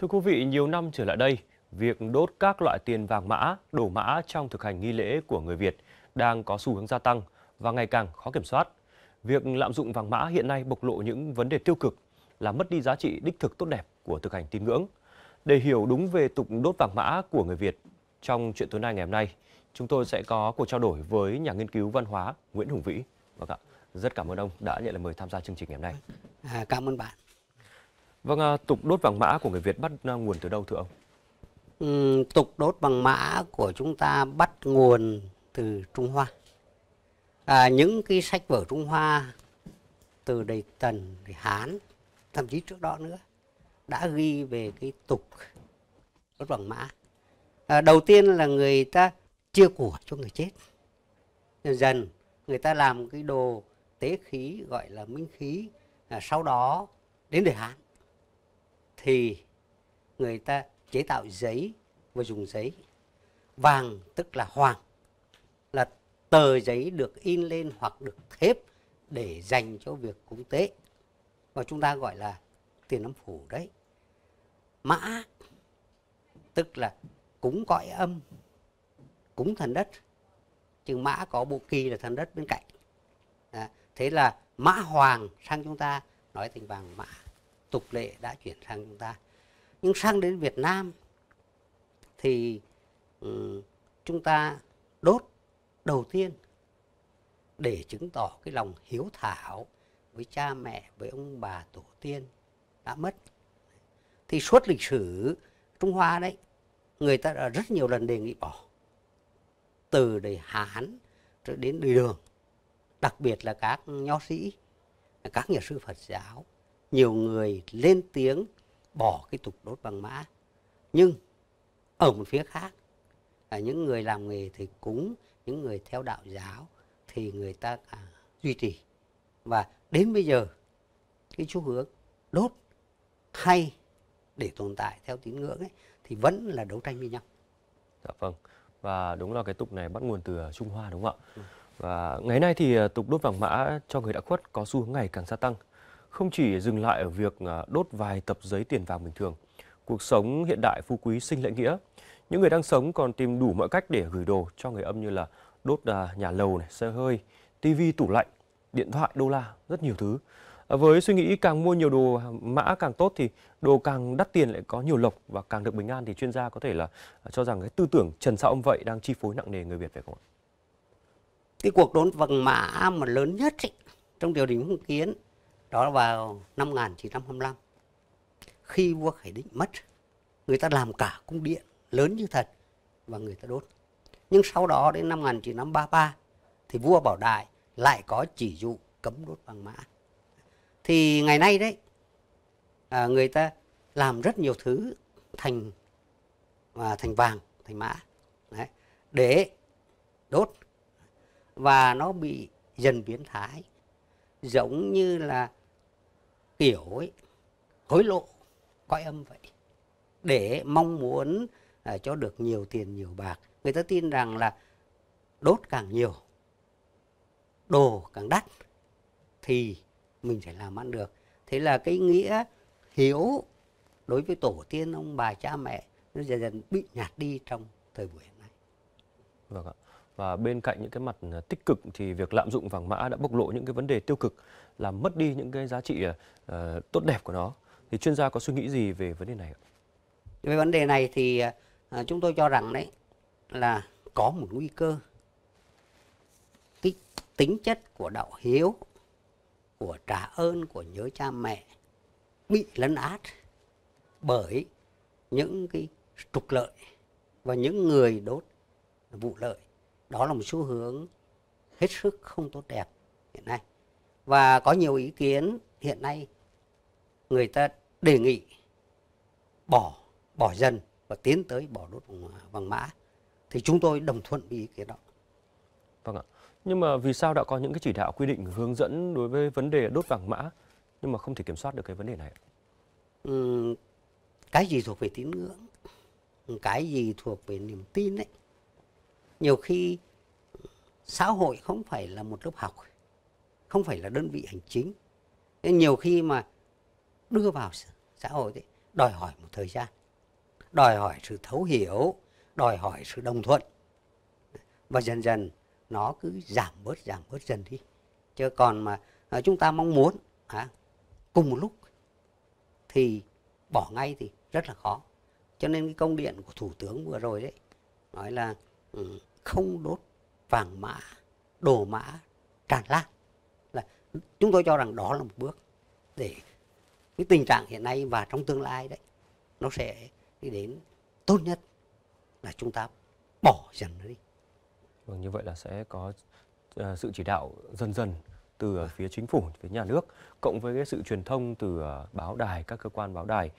Thưa quý vị, nhiều năm trở lại đây, việc đốt các loại tiền vàng mã, đổ mã trong thực hành nghi lễ của người Việt đang có xu hướng gia tăng và ngày càng khó kiểm soát. Việc lạm dụng vàng mã hiện nay bộc lộ những vấn đề tiêu cực, làm mất đi giá trị đích thực tốt đẹp của thực hành tín ngưỡng. Để hiểu đúng về tục đốt vàng mã của người Việt, trong chuyện tối nay ngày hôm nay, chúng tôi sẽ có cuộc trao đổi với nhà nghiên cứu văn hóa Nguyễn Hùng Vĩ. Vâng ạ, rất cảm ơn ông đã nhận lời mời tham gia chương trình ngày hôm nay. À, cảm ơn bạn. Vâng, à, tục đốt vàng mã của người Việt bắt à, nguồn từ đâu thưa ông? Ừ, tục đốt vàng mã của chúng ta bắt nguồn từ Trung Hoa. À, những cái sách vở Trung Hoa từ đời Tần, đời Hán, thậm chí trước đó nữa đã ghi về cái tục đốt vàng mã. À, đầu tiên là người ta chia của cho người chết. Dần dần người ta làm cái đồ tế khí gọi là minh khí. À, sau đó đến đời Hán thì người ta chế tạo giấy và dùng giấy vàng tức là hoàng là tờ giấy được in lên hoặc được thép để dành cho việc cúng tế và chúng ta gọi là tiền âm phủ đấy mã tức là cúng cõi âm cúng thần đất chứ mã có bộ kỳ là thần đất bên cạnh à, thế là mã hoàng sang chúng ta nói thành vàng mã tục lệ đã chuyển sang chúng ta nhưng sang đến Việt Nam thì um, chúng ta đốt đầu tiên để chứng tỏ cái lòng hiếu thảo với cha mẹ với ông bà tổ tiên đã mất thì suốt lịch sử Trung Hoa đấy người ta đã rất nhiều lần đề nghị bỏ từ đời Hán rồi đến đời Đường đặc biệt là các nho sĩ các nhà sư Phật giáo nhiều người lên tiếng bỏ cái tục đốt vàng mã nhưng ở một phía khác là những người làm nghề thì cúng những người theo đạo giáo thì người ta à, duy trì và đến bây giờ cái xu hướng đốt hay để tồn tại theo tín ngưỡng ấy thì vẫn là đấu tranh với nhau. Dạ vâng. Và đúng là cái tục này bắt nguồn từ à, Trung Hoa đúng không ạ? Ừ. Và ngày nay thì à, tục đốt vàng mã cho người đã khuất có xu hướng ngày càng gia tăng. Không chỉ dừng lại ở việc à, đốt vài tập giấy tiền vàng bình thường, cuộc sống hiện đại phú quý sinh lễ nghĩa, những người đang sống còn tìm đủ mọi cách để gửi đồ cho người âm như là đốt à, nhà lầu, này, xe hơi, tivi, tủ lạnh, điện thoại, đô la, rất nhiều thứ. À, với suy nghĩ càng mua nhiều đồ mã càng tốt thì đồ càng đắt tiền lại có nhiều lộc và càng được bình an thì chuyên gia có thể là cho rằng cái tư tưởng trần xã ông vậy đang chi phối nặng nề người Việt phải không ạ? Cái cuộc đốn vầng mã mà lớn nhất ấy, trong triều đình phong kiến đó vào năm 1925 khi vua Khải Định mất người ta làm cả cung điện lớn như thật và người ta đốt nhưng sau đó đến năm 1933 thì vua Bảo Đại lại có chỉ dụ cấm đốt vàng mã thì ngày nay đấy à, người ta làm rất nhiều thứ thành và thành vàng thành mã đấy, để đốt và nó bị dần biến thái giống như là kiểu ấy, hối lộ coi âm vậy để mong muốn à, cho được nhiều tiền nhiều bạc người ta tin rằng là đốt càng nhiều đồ càng đắt thì mình sẽ làm ăn được thế là cái nghĩa hiếu đối với tổ tiên ông bà cha mẹ nó dần dần bị nhạt đi trong thời buổi này nay vâng ạ và bên cạnh những cái mặt ờ, tích cực thì việc lạm dụng vàng mã đã bộc lộ những cái vấn đề tiêu cực, làm mất đi những cái giá trị uh, tốt đẹp của nó. Thì chuyên gia có suy nghĩ gì về vấn đề này ạ? Về vấn đề này thì uh, chúng tôi cho rằng đấy là có một nguy cơ cái tính chất của đạo hiếu, của trả ơn, của nhớ cha mẹ bị lấn át bởi những cái trục lợi và những người đốt vụ lợi đó là một xu hướng hết sức không tốt đẹp hiện nay và có nhiều ý kiến hiện nay người ta đề nghị bỏ bỏ dần và tiến tới bỏ đốt vàng, vàng mã thì chúng tôi đồng thuận với ý kiến đó. Vâng ạ. Nhưng mà vì sao đã có những cái chỉ đạo quy định hướng dẫn đối với vấn đề đốt vàng mã nhưng mà không thể kiểm soát được cái vấn đề này? Ừ, cái gì thuộc về tín ngưỡng, cái gì thuộc về niềm tin ấy nhiều khi xã hội không phải là một lớp học không phải là đơn vị hành chính nên nhiều khi mà đưa vào xã hội thì đòi hỏi một thời gian đòi hỏi sự thấu hiểu đòi hỏi sự đồng thuận và dần dần nó cứ giảm bớt giảm bớt dần đi chứ còn mà à, chúng ta mong muốn à, cùng một lúc thì bỏ ngay thì rất là khó cho nên cái công điện của thủ tướng vừa rồi đấy nói là ừ, không đốt vàng mã đồ mã tràn lan là chúng tôi cho rằng đó là một bước để cái tình trạng hiện nay và trong tương lai đấy nó sẽ đi đến tốt nhất là chúng ta bỏ dần nó đi vâng như vậy là sẽ có uh, sự chỉ đạo dần dần từ à. phía chính phủ phía nhà nước cộng với cái sự truyền thông từ uh, báo đài các cơ quan báo đài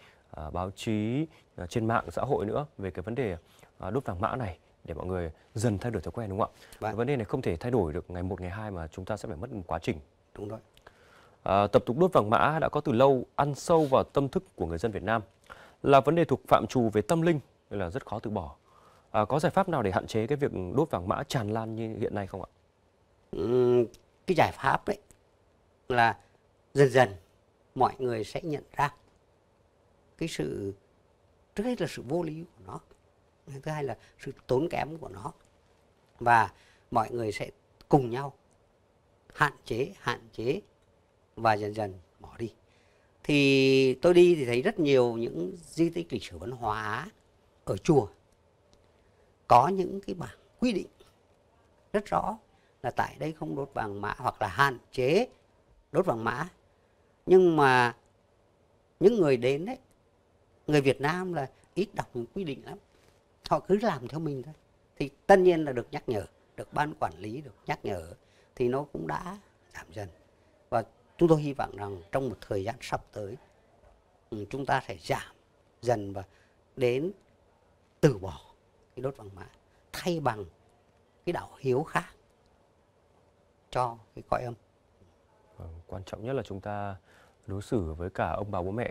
uh, báo chí trên mạng xã hội nữa về cái vấn đề đốt vàng mã này để mọi người dần thay đổi thói quen đúng không ạ? Vâng. Vấn đề này không thể thay đổi được ngày một ngày hai mà chúng ta sẽ phải mất một quá trình. Đúng rồi. À, tập tục đốt vàng mã đã có từ lâu ăn sâu vào tâm thức của người dân Việt Nam là vấn đề thuộc phạm trù về tâm linh nên là rất khó từ bỏ. À, có giải pháp nào để hạn chế cái việc đốt vàng mã tràn lan như hiện nay không ạ? Ừ, cái giải pháp đấy là dần dần mọi người sẽ nhận ra cái sự trước hết là sự vô lý của nó thứ hai là sự tốn kém của nó và mọi người sẽ cùng nhau hạn chế hạn chế và dần dần bỏ đi thì tôi đi thì thấy rất nhiều những di tích lịch sử văn hóa ở chùa có những cái bảng quy định rất rõ là tại đây không đốt vàng mã hoặc là hạn chế đốt vàng mã nhưng mà những người đến đấy người Việt Nam là ít đọc những quy định lắm họ cứ làm theo mình thôi thì tất nhiên là được nhắc nhở được ban quản lý được nhắc nhở thì nó cũng đã giảm dần và chúng tôi hy vọng rằng trong một thời gian sắp tới ừ, chúng ta sẽ giảm dần và đến từ bỏ cái đốt vàng mã thay bằng cái đạo hiếu khác cho cái cõi âm vâng, quan trọng nhất là chúng ta đối xử với cả ông bà bố mẹ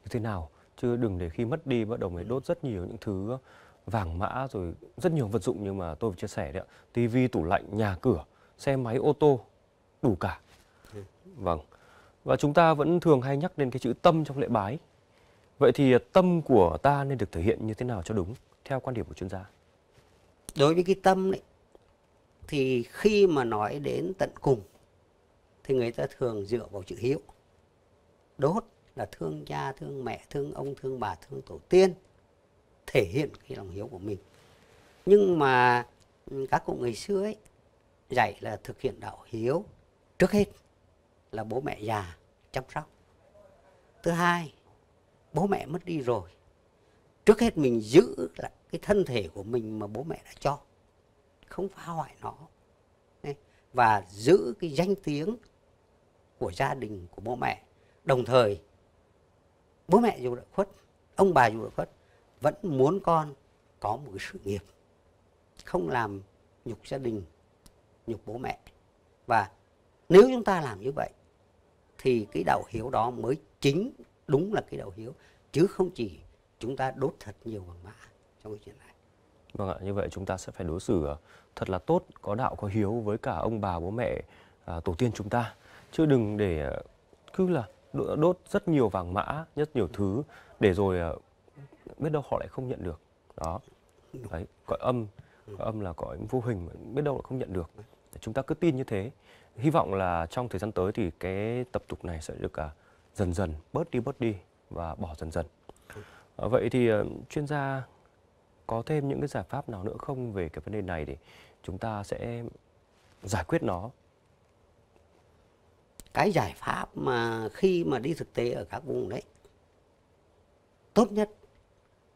như thế nào chứ đừng để khi mất đi bắt đầu mới đốt rất nhiều những thứ vàng mã rồi rất nhiều vật dụng nhưng mà tôi chia sẻ đấy ạ. Tivi, tủ lạnh, nhà cửa, xe máy, ô tô, đủ cả. Vâng. Và chúng ta vẫn thường hay nhắc đến cái chữ tâm trong lễ bái. Vậy thì à, tâm của ta nên được thể hiện như thế nào cho đúng theo quan điểm của chuyên gia? Đối với cái tâm ấy, thì khi mà nói đến tận cùng thì người ta thường dựa vào chữ hiếu. Đốt là thương cha, thương mẹ, thương ông, thương bà, thương tổ tiên thể hiện cái lòng hiếu của mình nhưng mà ừ, các cụ người xưa ấy dạy là thực hiện đạo hiếu trước hết là bố mẹ già chăm sóc thứ hai bố mẹ mất đi rồi trước hết mình giữ lại cái thân thể của mình mà bố mẹ đã cho không phá hoại nó và giữ cái danh tiếng của gia đình của bố mẹ đồng thời bố mẹ dù đã khuất ông bà dù đã khuất vẫn muốn con có một sự nghiệp không làm nhục gia đình nhục bố mẹ và nếu chúng ta làm như vậy thì cái đạo hiếu đó mới chính đúng là cái đạo hiếu chứ không chỉ chúng ta đốt thật nhiều vàng mã trong cái chuyện này vâng ạ như vậy chúng ta sẽ phải đối xử ờ, thật là tốt có đạo có hiếu với cả ông bà bố mẹ ờ, tổ tiên chúng ta chứ đừng để ờ, cứ là đốt rất nhiều vàng mã rất nhiều thứ để rồi biết đâu họ lại không nhận được đó đấy cõi âm cõi ừ. âm là cõi vô hình biết đâu lại không nhận được chúng ta cứ tin như thế hy vọng là trong thời gian tới thì cái tập tục này sẽ được à, dần dần bớt đi bớt đi và bỏ dần dần à, vậy thì ờ, chuyên gia có thêm những cái giải pháp nào nữa không về cái vấn đề này để chúng ta sẽ giải quyết nó cái giải pháp mà khi mà đi thực tế ở các vùng đấy tốt nhất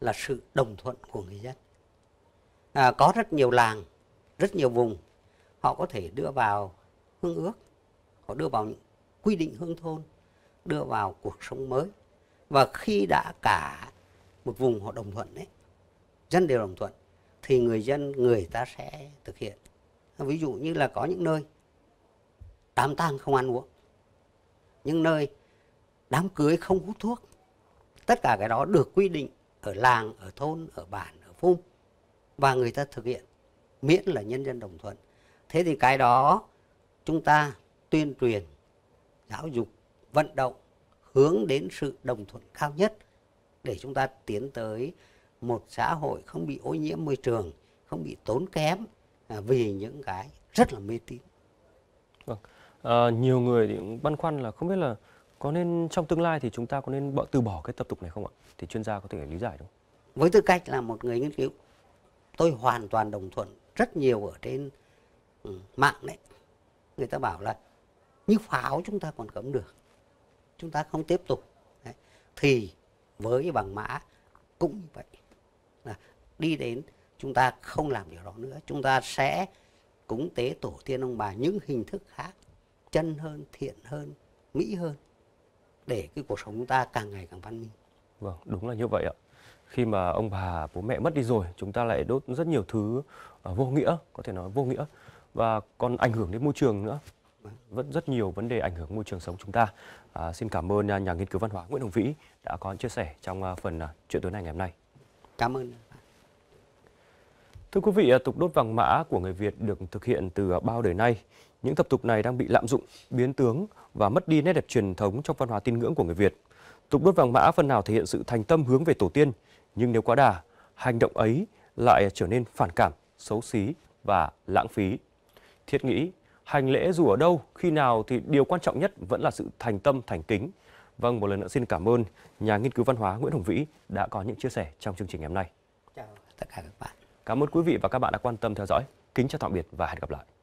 là sự đồng thuận của người dân à, có rất nhiều làng rất nhiều vùng họ có thể đưa vào hương ước họ đưa vào những quy định hương thôn đưa vào cuộc sống mới và khi đã cả một vùng họ đồng thuận đấy dân đều đồng thuận thì người dân người ta sẽ thực hiện ví dụ như là có những nơi đám tang không ăn uống những nơi đám cưới không hút thuốc tất cả cái đó được quy định ở làng ở thôn ở bản ở phum và người ta thực hiện miễn là nhân dân đồng thuận thế thì cái đó chúng ta tuyên truyền giáo dục vận động hướng đến sự đồng thuận cao nhất để chúng ta tiến tới một xã hội không bị ô nhiễm môi trường không bị tốn kém à, vì những cái rất là mê tín vâng. à, nhiều người thì cũng băn khoăn là không biết là có nên trong tương lai thì chúng ta có nên bỏ, từ bỏ cái tập tục này không ạ? Thì chuyên gia có thể lý giải đúng không? Với tư cách là một người nghiên cứu, tôi hoàn toàn đồng thuận rất nhiều ở trên ừ, mạng đấy. Người ta bảo là như pháo chúng ta còn cấm được, chúng ta không tiếp tục. Đấy. Thì với bằng mã cũng vậy. Là đi đến chúng ta không làm điều đó nữa, chúng ta sẽ cúng tế tổ tiên ông bà những hình thức khác chân hơn, thiện hơn, mỹ hơn để cái cuộc sống chúng ta càng ngày càng văn minh vâng đúng là như vậy ạ khi mà ông bà bố mẹ mất đi rồi chúng ta lại đốt rất nhiều thứ ờ, vô nghĩa có thể nói vô nghĩa và còn ảnh hưởng đến môi trường nữa vâng. vẫn rất nhiều vấn đề ảnh hưởng môi trường sống chúng ta à, xin cảm ơn à, nhà nghiên cứu văn hóa Nguyễn Hồng Vĩ đã có chia sẻ trong à, phần à, chuyện tối nay ngày hôm nay cảm ơn Thưa quý vị, tục đốt vàng mã của người Việt được thực hiện từ bao đời nay những tập tục này đang bị lạm dụng, biến tướng và mất đi nét đẹp truyền thống trong văn hóa tin ngưỡng của người Việt. Tục đốt vàng mã phần nào thể hiện sự thành tâm hướng về tổ tiên, nhưng nếu quá đà, hành động ấy lại trở nên phản cảm, xấu xí và lãng phí. Thiết nghĩ, hành lễ dù ở đâu, khi nào thì điều quan trọng nhất vẫn là sự thành tâm, thành kính. Vâng, một lần nữa xin cảm ơn nhà nghiên cứu văn hóa Nguyễn Hồng Vĩ đã có những chia sẻ trong chương trình ngày hôm nay. Chào tất cả các bạn. Cảm ơn quý vị và các bạn đã quan tâm theo dõi. Kính chào tạm biệt và hẹn gặp lại.